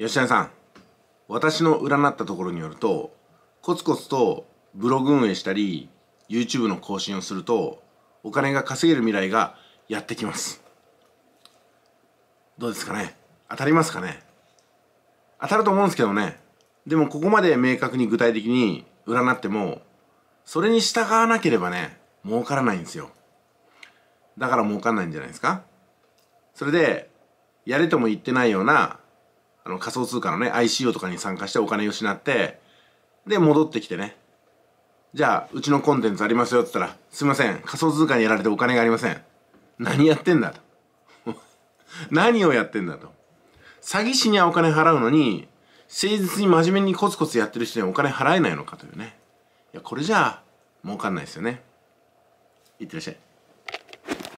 吉谷さん私の占ったところによるとコツコツとブログ運営したり YouTube の更新をするとお金が稼げる未来がやってきますどうですかね当たりますかね当たると思うんですけどねでもここまで明確に具体的に占ってもそれに従わなければね儲からないんですよだから儲かんないんじゃないですかそれでやれとも言ってないようなあの仮想通貨のね ICO とかに参加してお金を失ってで戻ってきてねじゃあうちのコンテンツありますよっつったらすいません仮想通貨にやられてお金がありません何やってんだと 何をやってんだと詐欺師にはお金払うのに誠実に真面目にコツコツやってる人にはお金払えないのかというねいやこれじゃあ儲かんないですよねいってらっしゃい